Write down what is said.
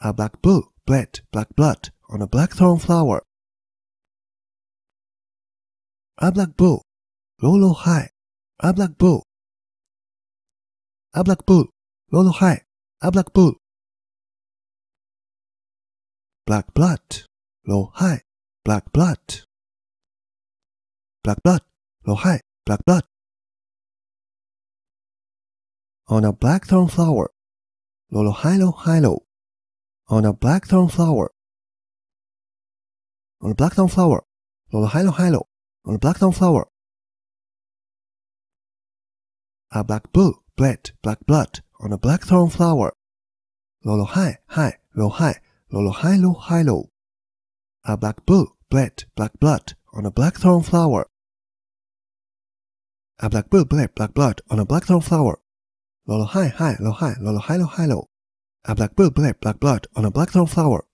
a black bull, bled, black blood on a blackthorn flower. A black bull, low low high, a black bull. A black bull, low low high, a black bull. Black blood, low high, black blood. Black blood, low high, black blood. On a blackthorn flower, low low high low high low on a blackthorn flower. On a blackthorn flower. Lolo hilo On a blackthorn flower. A black bull bled, black blood. On a blackthorn flower. Lolo hi hi lo hi Lolo hi lo, A black bull bled, black blood. On a blackthorn flower. A black bull bled, black blood. On a blackthorn flower. Lolo hi hi lo hi Lolo hi lo a black blood, black, black blood on a black thorn flower